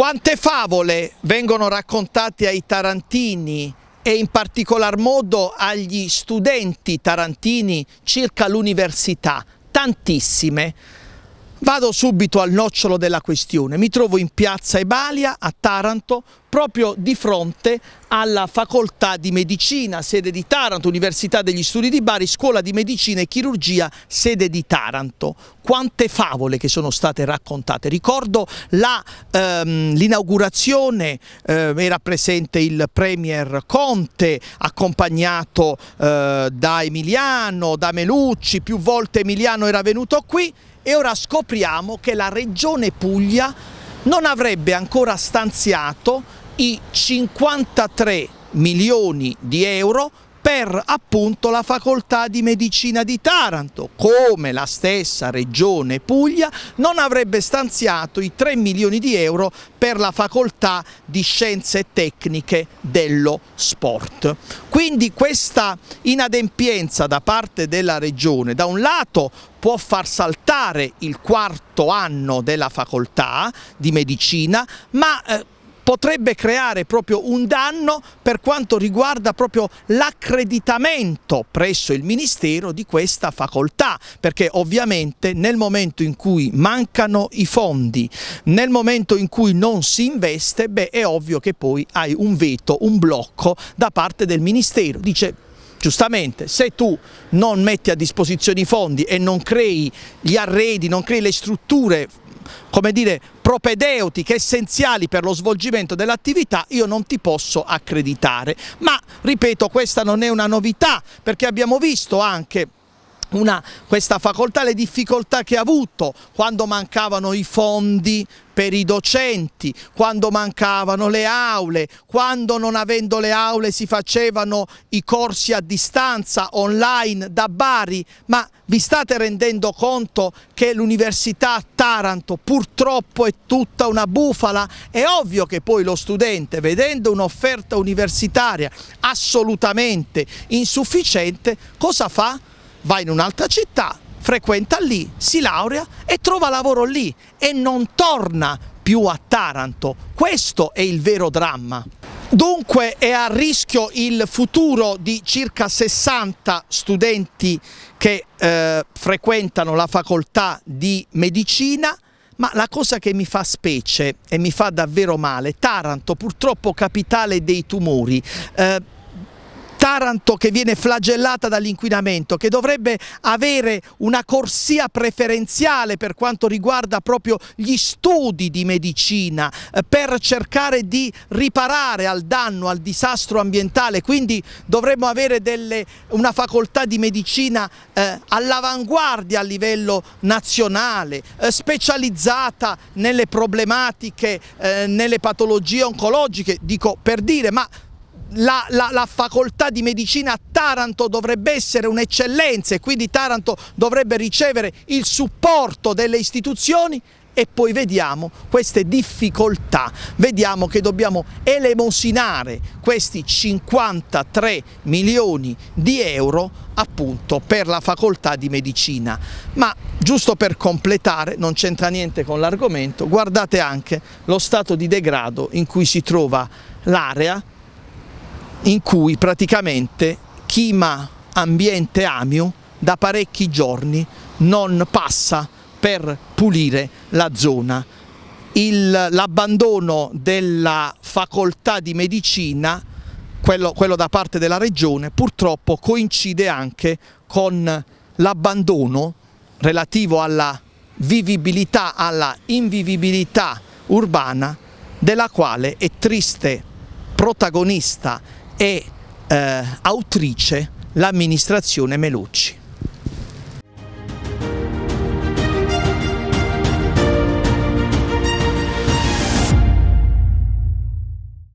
Quante favole vengono raccontate ai tarantini e in particolar modo agli studenti tarantini circa l'università? Tantissime. Vado subito al nocciolo della questione. Mi trovo in piazza Ebalia a Taranto proprio di fronte alla facoltà di medicina, sede di Taranto, Università degli Studi di Bari, Scuola di Medicina e Chirurgia, sede di Taranto. Quante favole che sono state raccontate. Ricordo ehm, l'inaugurazione, ehm, eh, era presente il Premier Conte, accompagnato eh, da Emiliano, da Melucci, più volte Emiliano era venuto qui e ora scopriamo che la Regione Puglia non avrebbe ancora stanziato i 53 milioni di euro per appunto la facoltà di medicina di Taranto, come la stessa regione Puglia non avrebbe stanziato i 3 milioni di euro per la facoltà di scienze tecniche dello sport. Quindi questa inadempienza da parte della regione da un lato può far saltare il quarto anno della facoltà di medicina, ma eh, potrebbe creare proprio un danno per quanto riguarda proprio l'accreditamento presso il Ministero di questa facoltà, perché ovviamente nel momento in cui mancano i fondi, nel momento in cui non si investe, beh è ovvio che poi hai un veto, un blocco da parte del Ministero. Dice giustamente se tu non metti a disposizione i fondi e non crei gli arredi, non crei le strutture come dire, propedeutiche, essenziali per lo svolgimento dell'attività, io non ti posso accreditare. Ma, ripeto, questa non è una novità, perché abbiamo visto anche una, questa facoltà, le difficoltà che ha avuto quando mancavano i fondi per i docenti, quando mancavano le aule, quando non avendo le aule si facevano i corsi a distanza online da Bari, ma vi state rendendo conto che l'università a Taranto purtroppo è tutta una bufala? È ovvio che poi lo studente vedendo un'offerta universitaria assolutamente insufficiente cosa fa? va in un'altra città, frequenta lì, si laurea e trova lavoro lì e non torna più a Taranto. Questo è il vero dramma. Dunque è a rischio il futuro di circa 60 studenti che eh, frequentano la facoltà di medicina, ma la cosa che mi fa specie e mi fa davvero male, Taranto purtroppo capitale dei tumori, eh, Taranto che viene flagellata dall'inquinamento, che dovrebbe avere una corsia preferenziale per quanto riguarda proprio gli studi di medicina, eh, per cercare di riparare al danno, al disastro ambientale, quindi dovremmo avere delle, una facoltà di medicina eh, all'avanguardia a livello nazionale, eh, specializzata nelle problematiche, eh, nelle patologie oncologiche, dico per dire, ma la, la, la, facoltà di medicina a Taranto dovrebbe essere un'eccellenza e quindi Taranto dovrebbe ricevere il supporto delle istituzioni e poi vediamo queste difficoltà, vediamo che dobbiamo elemosinare questi 53 milioni di euro appunto per la facoltà di medicina. Ma giusto per completare, non c'entra niente con l'argomento, guardate anche lo stato di degrado in cui si trova l'area in cui praticamente Chima Ambiente Amio da parecchi giorni non passa per pulire la zona. l'abbandono della facoltà di medicina, quello, quello da parte della regione, purtroppo coincide anche con l'abbandono relativo alla vivibilità, alla invivibilità urbana della quale è triste protagonista e eh, autrice l'amministrazione Melucci.